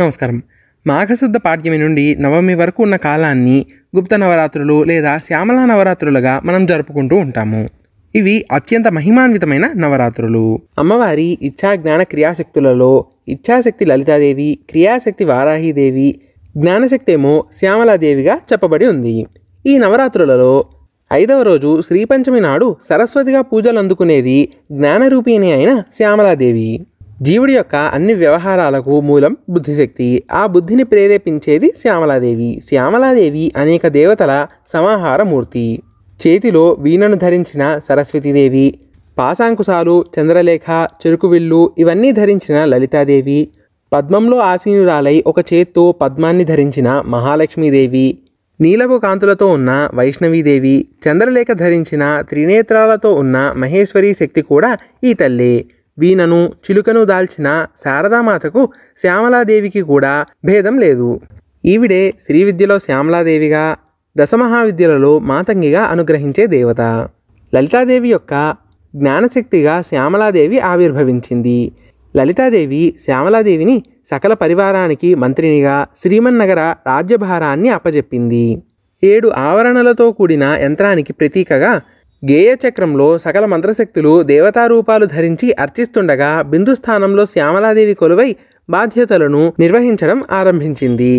నమస్కారం మాఘశుద్ధ పాఠ్యమి నుండి నవమి వరకు ఉన్న కాలాన్ని గుప్త నవరాత్రులు లేదా శ్యామలా నవరాత్రులుగా మనం జరుపుకుంటూ ఉంటాము ఇవి అత్యంత మహిమాన్వితమైన నవరాత్రులు అమ్మవారి ఇచ్ఛా జ్ఞాన క్రియాశక్తులలో ఇచ్ఛాశక్తి లలితాదేవి క్రియాశక్తి వారాహిదేవి జ్ఞానశక్తి ఏమో శ్యామలాదేవిగా చెప్పబడి ఉంది ఈ నవరాత్రులలో ఐదవ రోజు శ్రీపంచమి నాడు సరస్వతిగా పూజలు అందుకునేది జ్ఞానరూపిణి అయిన శ్యామలాదేవి జీవుడి యొక్క అన్ని వ్యవహారాలకు మూలం బుద్ధిశక్తి ఆ బుద్ధిని ప్రేరేపించేది శ్యామలాదేవి శ్యామలాదేవి అనేక దేవతల సమాహార మూర్తి చేతిలో వీణను ధరించిన సరస్వతీదేవి పాశాంకుశాలు చంద్రలేఖ చెరుకువిల్లు ఇవన్నీ ధరించిన లలితాదేవి పద్మంలో ఆసీనురాలై ఒక చేత్తో పద్మాన్ని ధరించిన మహాలక్ష్మీదేవి నీలపు కాంతులతో ఉన్న వైష్ణవీదేవి చంద్రలేఖ ధరించిన త్రినేత్రాలతో ఉన్న మహేశ్వరి శక్తి కూడా ఈ తల్లే వీణను చిలుకను దాల్చిన శారదామాతకు శ్యామలాదేవికి కూడా భేదం లేదు ఈవిడే శ్రీ విద్యలో శ్యామలాదేవిగా దశమహావిద్యలలో మాతంగిగా అనుగ్రహించే దేవత లలితాదేవి యొక్క జ్ఞానశక్తిగా శ్యామలాదేవి ఆవిర్భవించింది లలితాదేవి శ్యామలాదేవిని సకల పరివారానికి మంత్రినిగా శ్రీమన్నగర రాజ్యభారాన్ని అప్పజెప్పింది ఏడు ఆవరణలతో కూడిన యంత్రానికి ప్రతీకగా గేయచక్రంలో సకల మంత్రశక్తులు దేవతారూపాలు ధరించి అర్చిస్తుండగా బిందుస్థానంలో శ్యామలాదేవి కొలువై బాధ్యతలను నిర్వహించడం ఆరంభించింది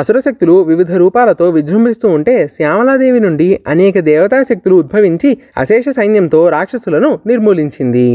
అసురశక్తులు వివిధ రూపాలతో విజృంభిస్తూ ఉంటే శ్యామలాదేవి నుండి అనేక దేవతాశక్తులు ఉద్భవించి అశేష సైన్యంతో రాక్షసులను నిర్మూలించింది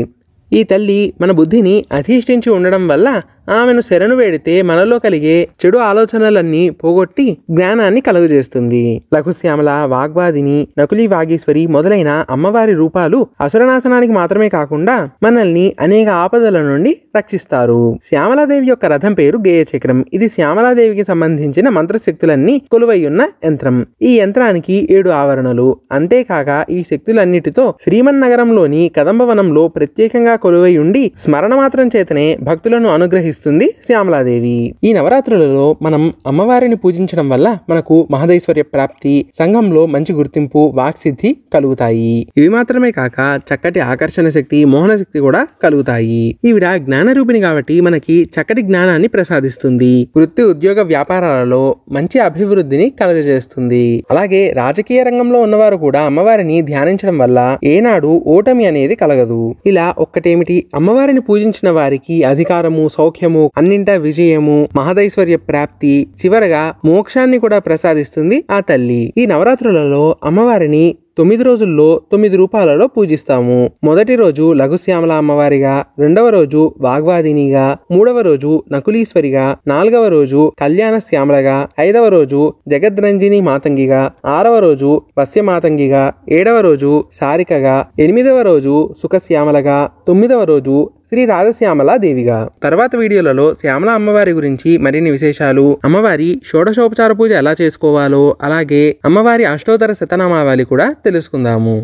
ఈ తల్లి మన బుద్ధిని అధిష్ఠించి ఉండడం వల్ల ఆమెను శరణు వేడితే మనలో కలిగే చెడు ఆలోచనలన్నీ పోగొట్టి జ్ఞానాన్ని కలుగజేస్తుంది లఘుశ్యామల వాగ్వాదిని నకులి వాగేశ్వరి మొదలైన అమ్మవారి రూపాలు అసురనాశనానికి మాత్రమే కాకుండా మనల్ని అనేక ఆపదల నుండి రక్షిస్తారు శ్యామలాదేవి యొక్క రథం పేరు గేయచక్రం ఇది శ్యామలాదేవికి సంబంధించిన మంత్రశక్తులన్నీ కొలువయ్యున్న యంత్రం ఈ యంత్రానికి ఏడు ఆవరణలు అంతేకాక ఈ శక్తులన్నిటితో శ్రీమన్నగరంలోని కదంబవనంలో ప్రత్యేకంగా కొలువై ఉండి స్మరణ మాత్రం చేతనే భక్తులను అనుగ్రహి పూజిస్తుంది శ్యామలాదేవి ఈ నవరాత్రులలో మనం అమ్మవారిని పూజించడం వల్ల మనకు మహదైశ్వర్య ప్రాప్తి సంఘంలో మంచి గుర్తింపు వాక్సిద్ధి కలుగుతాయి ఇవి మాత్రమే కాక చక్కటి ఆకర్షణ శక్తి మోహన శక్తి కూడా కలుగుతాయి ఈవిడ జ్ఞాన రూపిణి కాబట్టి మనకి చక్కటి జ్ఞానాన్ని ప్రసాదిస్తుంది వృత్తి ఉద్యోగ వ్యాపారాలలో మంచి అభివృద్ధిని కలుగజేస్తుంది అలాగే రాజకీయ రంగంలో ఉన్నవారు కూడా అమ్మవారిని ధ్యానించడం వల్ల ఏనాడు ఓటమి అనేది కలగదు ఇలా ఒక్కటేమిటి అమ్మవారిని పూజించిన వారికి అధికారము సౌఖ్యం సౌఖ్యము అన్నింటా విజయము మహదైశ్వర్య ప్రాప్తి చివరగా మోక్షాన్ని కూడా ప్రసాదిస్తుంది ఆ తల్లి ఈ నవరాత్రులలో అమ్మవారిని తొమ్మిది రోజుల్లో తొమ్మిది రూపాలలో పూజిస్తాము మొదటి రోజు లఘుశ్యామల అమ్మవారిగా రెండవ రోజు వాగ్వాదినిగా మూడవ రోజు నకులీశ్వరిగా నాలుగవ రోజు కళ్యాణ శ్యామలగా ఐదవ రోజు జగద్రంజిని మాతంగిగా ఆరవ రోజు వస్యమాతంగిగా ఏడవ రోజు సారికగా ఎనిమిదవ రోజు సుఖశ్యామలగా తొమ్మిదవ రోజు శ్రీ రాజశ్యామలా దేవిగా తర్వాత వీడియోలలో శ్యామల అమ్మవారి గురించి మరిన్ని విశేషాలు అమ్మవారి షోడశోపచార పూజ ఎలా చేసుకోవాలో అలాగే అమ్మవారి అష్టోత్తర శతనామావళి కూడా తెలుసుకుందాము